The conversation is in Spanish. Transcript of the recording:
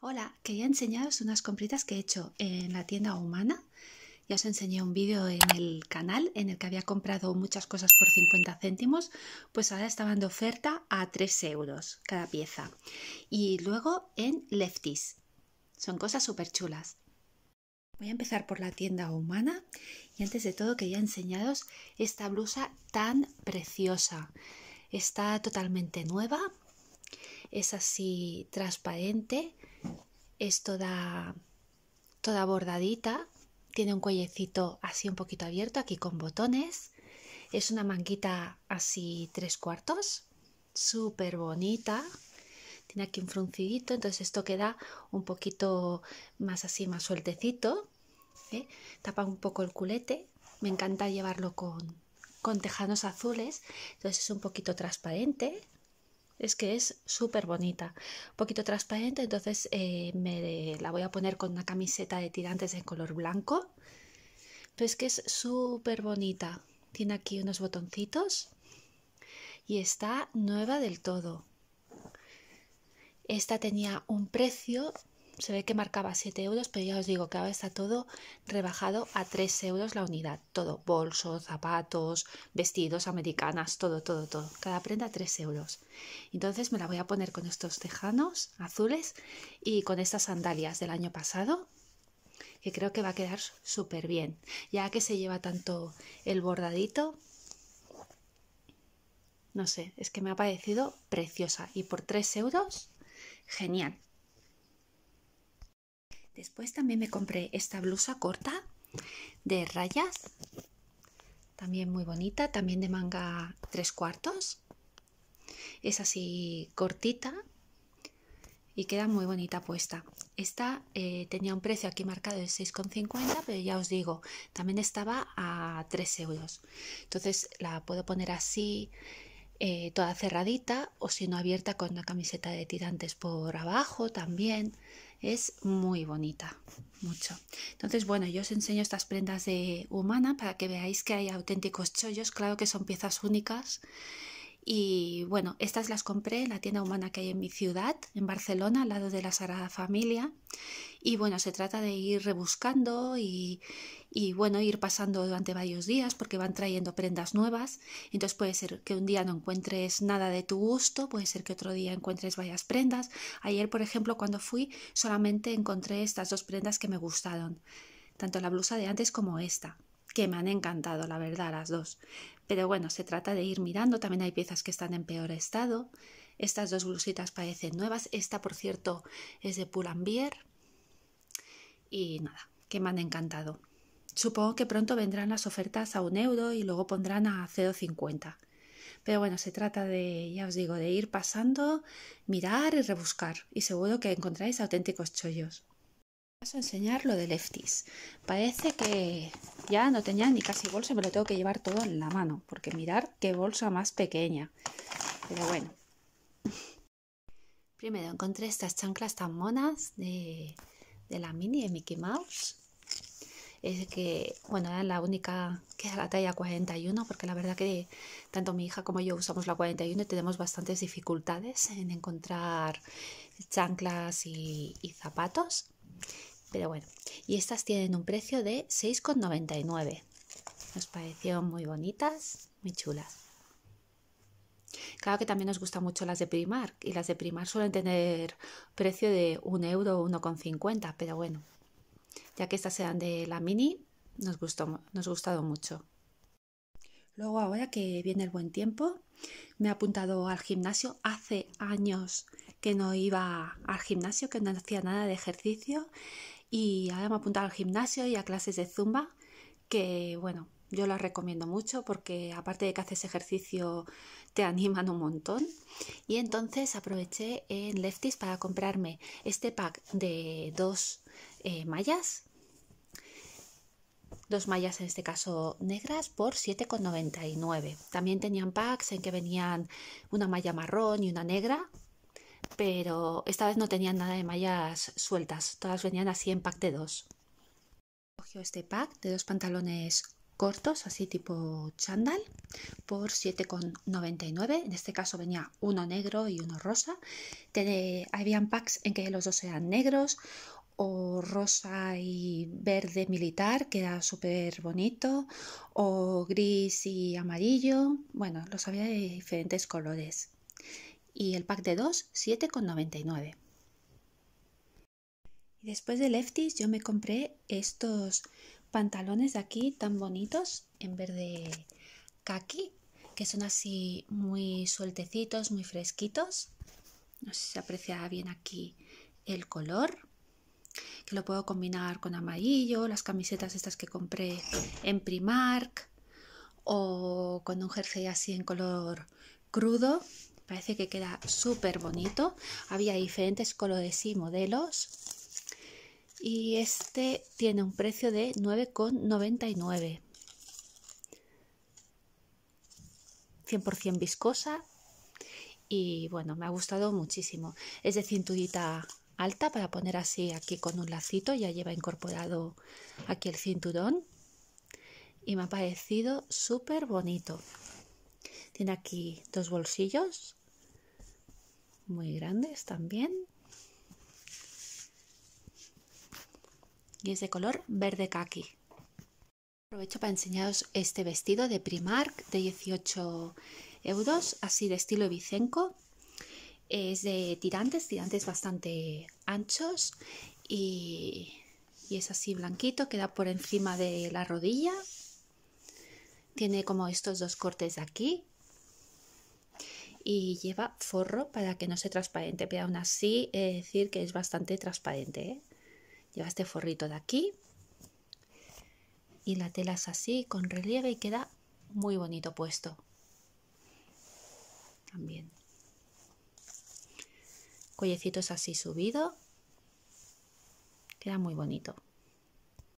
Hola, quería enseñaros unas compritas que he hecho en la tienda humana. Ya os enseñé un vídeo en el canal en el que había comprado muchas cosas por 50 céntimos, pues ahora estaban de oferta a 3 euros cada pieza. Y luego en Lefties. Son cosas súper chulas. Voy a empezar por la tienda humana y antes de todo quería enseñaros esta blusa tan preciosa. Está totalmente nueva, es así transparente, es toda, toda bordadita, tiene un cuellecito así un poquito abierto, aquí con botones, es una manguita así tres cuartos, súper bonita, tiene aquí un fruncidito, entonces esto queda un poquito más así, más sueltecito, ¿eh? tapa un poco el culete, me encanta llevarlo con, con tejanos azules, entonces es un poquito transparente, es que es súper bonita. Un poquito transparente, entonces eh, me la voy a poner con una camiseta de tirantes de color blanco. Pero es que es súper bonita. Tiene aquí unos botoncitos. Y está nueva del todo. Esta tenía un precio se ve que marcaba 7 euros, pero ya os digo que ahora está todo rebajado a 3 euros la unidad. Todo, bolsos, zapatos, vestidos, americanas, todo, todo, todo. Cada prenda 3 euros. Entonces me la voy a poner con estos tejanos azules y con estas sandalias del año pasado, que creo que va a quedar súper bien. Ya que se lleva tanto el bordadito, no sé, es que me ha parecido preciosa. Y por 3 euros, genial. Después también me compré esta blusa corta de rayas, también muy bonita, también de manga tres cuartos. Es así cortita y queda muy bonita puesta. Esta eh, tenía un precio aquí marcado de 6,50, pero ya os digo, también estaba a 3 euros. Entonces la puedo poner así, eh, toda cerradita o si no abierta con una camiseta de tirantes por abajo también es muy bonita mucho entonces bueno yo os enseño estas prendas de humana para que veáis que hay auténticos chollos claro que son piezas únicas y bueno, estas las compré en la tienda humana que hay en mi ciudad, en Barcelona, al lado de la Sagrada Familia. Y bueno, se trata de ir rebuscando y, y bueno, ir pasando durante varios días porque van trayendo prendas nuevas. Entonces puede ser que un día no encuentres nada de tu gusto, puede ser que otro día encuentres varias prendas. Ayer, por ejemplo, cuando fui, solamente encontré estas dos prendas que me gustaron, tanto la blusa de antes como esta que me han encantado, la verdad, las dos. Pero bueno, se trata de ir mirando, también hay piezas que están en peor estado. Estas dos blusitas parecen nuevas, esta por cierto es de Pull&Bear y nada, que me han encantado. Supongo que pronto vendrán las ofertas a un euro y luego pondrán a 0,50. Pero bueno, se trata de, ya os digo, de ir pasando, mirar y rebuscar. Y seguro que encontráis auténticos chollos. Vamos a enseñar lo de Lefties Parece que ya no tenía ni casi bolsa, pero tengo que llevar todo en la mano, porque mirar qué bolsa más pequeña. Pero bueno. Primero encontré estas chanclas tan monas de, la mini de Mickey Mouse. Es que, bueno, era la única que era la talla 41, porque la verdad que tanto mi hija como yo usamos la 41 y tenemos bastantes dificultades en encontrar chanclas y zapatos. Pero bueno, y estas tienen un precio de 6,99. Nos parecieron muy bonitas, muy chulas. Claro que también nos gustan mucho las de Primark y las de Primark suelen tener precio de 1 euro o 1,50, pero bueno, ya que estas eran de la mini, nos, gustó, nos gustado mucho. Luego ahora que viene el buen tiempo, me he apuntado al gimnasio. Hace años que no iba al gimnasio, que no hacía nada de ejercicio y ahora me he apuntado al gimnasio y a clases de zumba, que bueno, yo las recomiendo mucho porque aparte de que haces ejercicio te animan un montón. Y entonces aproveché en Lefties para comprarme este pack de dos eh, mallas. Dos mallas en este caso negras por 7,99. También tenían packs en que venían una malla marrón y una negra pero esta vez no tenían nada de mallas sueltas, todas venían así en pack de dos. Cogió este pack de dos pantalones cortos, así tipo chándal, por 7,99. En este caso venía uno negro y uno rosa. habían packs en que los dos eran negros o rosa y verde militar, que era súper bonito, o gris y amarillo. Bueno, los había de diferentes colores y el pack de 2, 7,99. Después de Lefties yo me compré estos pantalones de aquí tan bonitos en verde kaki, que son así muy sueltecitos, muy fresquitos. No sé si se aprecia bien aquí el color, que lo puedo combinar con amarillo, las camisetas estas que compré en Primark o con un jersey así en color crudo parece que queda súper bonito había diferentes colores y modelos y este tiene un precio de 9,99 100% viscosa y bueno me ha gustado muchísimo es de cinturita alta para poner así aquí con un lacito ya lleva incorporado aquí el cinturón y me ha parecido súper bonito tiene aquí dos bolsillos muy grandes también. Y es de color verde kaki Aprovecho para enseñaros este vestido de Primark de 18 euros, así de estilo Vicenco. Es de tirantes, tirantes bastante anchos y, y es así blanquito, queda por encima de la rodilla. Tiene como estos dos cortes de aquí y lleva forro para que no sea transparente, pero aún así decir que es bastante transparente. ¿eh? Lleva este forrito de aquí y la tela es así con relieve y queda muy bonito puesto. También. cuellecito es así subido. Queda muy bonito.